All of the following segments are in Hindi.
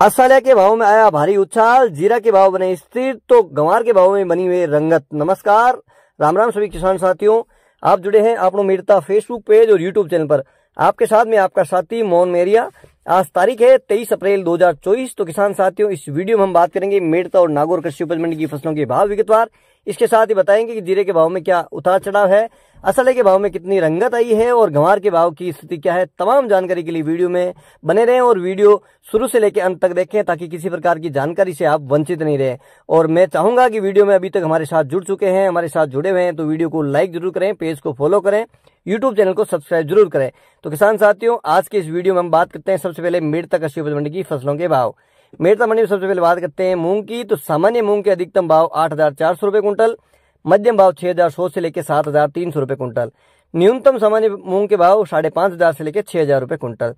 असलिया के भाव में आया भारी उछाल जीरा के भाव बने स्थिर तो गंवार के भाव में बनी हुई रंगत नमस्कार राम राम सभी किसान साथियों आप जुड़े हैं आपनों मिर्ता फेसबुक पेज और यूट्यूब चैनल पर आपके साथ में आपका साथी मोहन मेरिया आज तारीख है तेईस अप्रैल 2024 तो किसान साथियों इस वीडियो में हम बात करेंगे मेड़ता और नागौर कृषि उपज मंडी की फसलों के भाव विगतवार इसके साथ ही बताएंगे कि जीरे के भाव में क्या उतार चढ़ाव है असले के भाव में कितनी रंगत आई है और गंवार के भाव की स्थिति क्या है तमाम जानकारी के लिए वीडियो में बने रहें और वीडियो शुरू से लेकर अंत तक देखें ताकि किसी प्रकार की जानकारी से आप वंचित नहीं रहें और मैं चाहूंगा कि वीडियो में अभी तक हमारे साथ जुड़ चुके हैं हमारे साथ जुड़े हुए हैं तो वीडियो को लाइक जरूर करें पेज को फॉलो करें यूट्यूब चैनल को सब्सक्राइब जरूर करें तो किसान साथियों आज के इस वीडियो में हम बात करते हैं सबसे पहले मिड तक मंडी की फसलों के भाव मेरता तो मंडी में सबसे पहले बात करते हैं मूंग की तो सामान्य मूंग के अधिकतम भाव आठ हजार चार सौ रुपये कुंटल मध्यम भाव छह हजार सौ से लेकर सात हजार तीन सौ रुपये कुंटल न्यूनतम सामान्य मूंग के भाव साढ़े पांच हजार से लेकर छह हजार रुपये कुंटल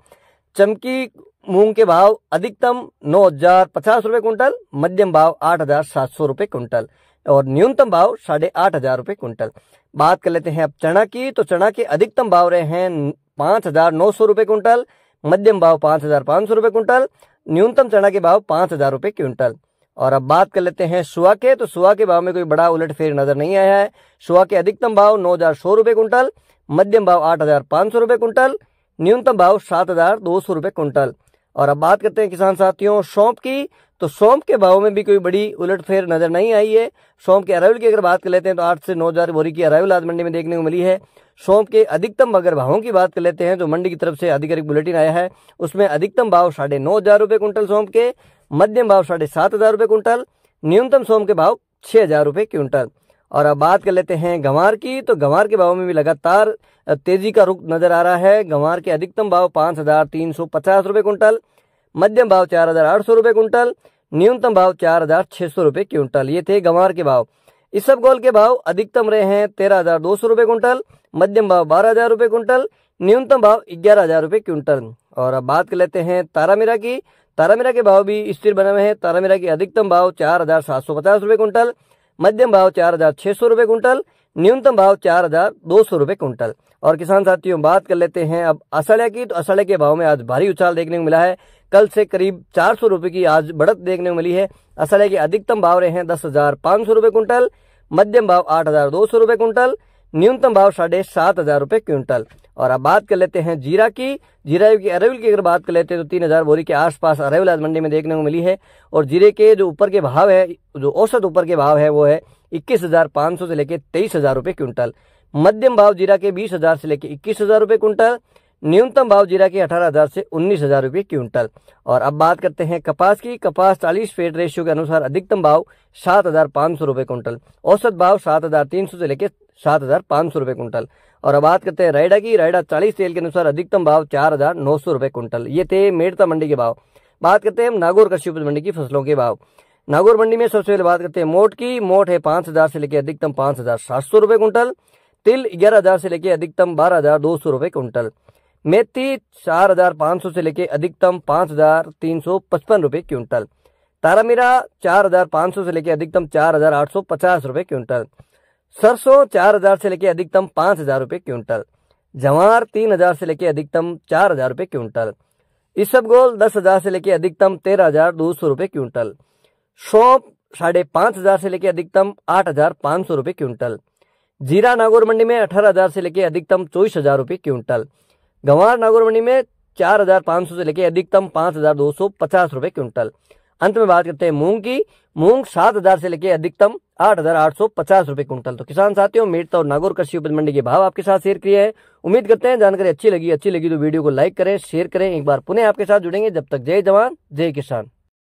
चमकी मूंग के भाव अधिकतम नौ हजार पचास रुपये कुंटल मध्यम भाव आठ हजार सात सौ रुपये कुंटल और न्यूनतम भाव साढ़े आठ हजार रुपये कुंटल बात कर लेते हैं अब चना की तो चना के अधिकतम भाव रहे हैं पांच हजार नौ सौ रुपये कुंटल मध्यम भाव पांच हजार पांच सौ रुपये कुंटल न्यूनतम चना के भाव पांच हजार रुपए क्विंटल और अब बात कर लेते हैं सुआ के तो सुआ के भाव में कोई बड़ा उलटफेर नजर नहीं आया है सुआ के अधिकतम भाव नौ हजार सौ रूपये कुंटल मध्यम भाव आठ हजार पांच सौ रुपये कुंटल न्यूनतम भाव सात हजार दो सौ रुपये कुंटल और अब बात करते हैं किसान साथियों सौंप की तो सोम के भाव में भी कोई बड़ी उलटफेर नजर नहीं आई है सोम के अरावल की अगर बात कर लेते हैं तो आठ से नौ हजार बोरी की अरावल आज मंडी में देखने को मिली है सोम के अधिकतम अगर भावों की बात कर लेते हैं तो मंडी की तरफ से आधिकारिक बुलेटिन आया है उसमें अधिकतम भाव साढ़े नौ हजार रूपये क्विंटल सोम के मध्यम भाव साढ़े सात हजार रूपये क्विंटल न्यूनतम सोम के भाव छह हजार रुपये क्विंटल और अब बात कर लेते हैं गंवार की तो गंवार के भाव में भी लगातार तेजी का रुख नजर आ रहा है गंवार के अधिकतम भाव पांच हजार तीन सौ पचास रूपये क्विंटल मध्यम भाव चार हजार आठ सौ रुपए कुंटल न्यूनतम भाव चार हजार छह सौ रुपए क्विंटल ये थे गंवार के भाव इस सब गोल के भाव अधिकतम रहे हैं तेरह हजार दो सौ रुपए क्विंटल मध्यम भाव बारह हजार रुपए क्विंटल न्यूनतम भाव ग्यारह हजार रुपए क्विंटल और अब बात कर लेते हैं तारामीरा की तारामीरा के भाव भी स्थिर बने हुए हैं तारामीरा के अधिकतम भाव चार हजार सात सौ पचास रुपए क्विंटल मध्यम भाव चार हजार छह सौ रूपये कुंटल न्यूनतम भाव चार हजार दो सौ रूपये कुंटल और किसान साथियों बात कर लेते हैं अब असड़े की तो असड़े के भाव में आज भारी उछाल देखने को मिला है कल से करीब चार सौ रूपये की आज बढ़त देखने को मिली है असड़े के अधिकतम भाव रहे हैं दस हजार पांच सौ रूपये कुंटल मध्यम भाव आठ हजार दो सौ रूपये क्विंटल न्यूनतम भाव साढ़े सात हजार रुपए क्विंटल और अब बात कर लेते हैं जीरा की जीरा की अरेवल की अगर बात कर लेते हैं तो तीन हजार बोरी के आसपास अरेवल आज मंडी में देखने को मिली है और जीरे के जो ऊपर के भाव है जो औसत ऊपर के भाव है वो है इक्कीस हजार पांच सौ से लेकर तेईस हजार रुपये क्विंटल मध्यम भाव जीरा के बीस हजार से लेकर इक्कीस हजार रुपये क्विंटल न्यूनतम भाव जीरा के अठारह हजार से उन्नीस हजार रूपए क्विंटल और अब बात करते हैं कपास की कपास चालीस फेट रेशियो के अनुसार अधिकतम भाव सात हजार पांच सौ रुपये क्विंटल औसत भाव सात हजार तीन सौ से लेकर सात हजार पांच सौ रुपये क्विंटल और अब बात करते हैं रायडा की रायडा चालीस तेल के अनुसार अधिकतम भाव चार हजार नौ सौ रूपये क्विंटल ये थे मेड़ता मंडी के भाव बात करते हैं हम नागौर कृषि उपज मंडी की फसलों के भाव नागौर मंडी में सबसे पहले बात करते हैं मोट की मोट है पांच हजार से लेकर अधिकतम पांच हजार सात सौ रुपये क्विंटल तिल ग्यारह हजार से लेकर अधिकतम बारह हजार दो सौ रूपये क्विंटल मेथी चार हजार पाँच सौ से लेके अधिकतम पाँच हजार तीन सौ पचपन रुपये क्विंटल तारामीरा चार हजार पाँच सौ से लेके अधिकतम चार हजार आठ सौ पचास रुपये क्विंटल सरसों चार हजार से लेकर अधिकतम पाँच हजार रुपये क्विंटल जवार तीन हजार से लेके अधिकतम चार हजार रुपये क्विंटल इसबगोल दस हजार से लेकर अधिकतम तेरह हजार दो सौ रुपये क्विंटल सौंप साढ़े पाँच हजार से लेके अधिकतम आठ हजार पाँच सौ रुपये क्विंटल जीरा नागौर मंडी में अठारह हजार से लेकर अधिकतम चौबीस हजार रुपये क्विंटल गंवार मंडी में चार हजार पाँच सौ से लेकर अधिकतम पाँच हजार दो सौ पचास रुपये क्विंटल अंत में बात करते हैं मूंग की मूंग सात हजार से लेकर अधिकतम आठ हजार आठ सौ पचास रुपए क्विंटल तो किसान साथियों मेरता और नागौर कृषि उपज मंडी के भाव आपके साथ शेयर किए हैं उम्मीद करते हैं जानकारी अच्छी लगी अच्छी लगी तो वीडियो को लाइक करें शेयर करें एक बार पुनः आपके साथ जुड़ेंगे जब तक जय जवान जय किसान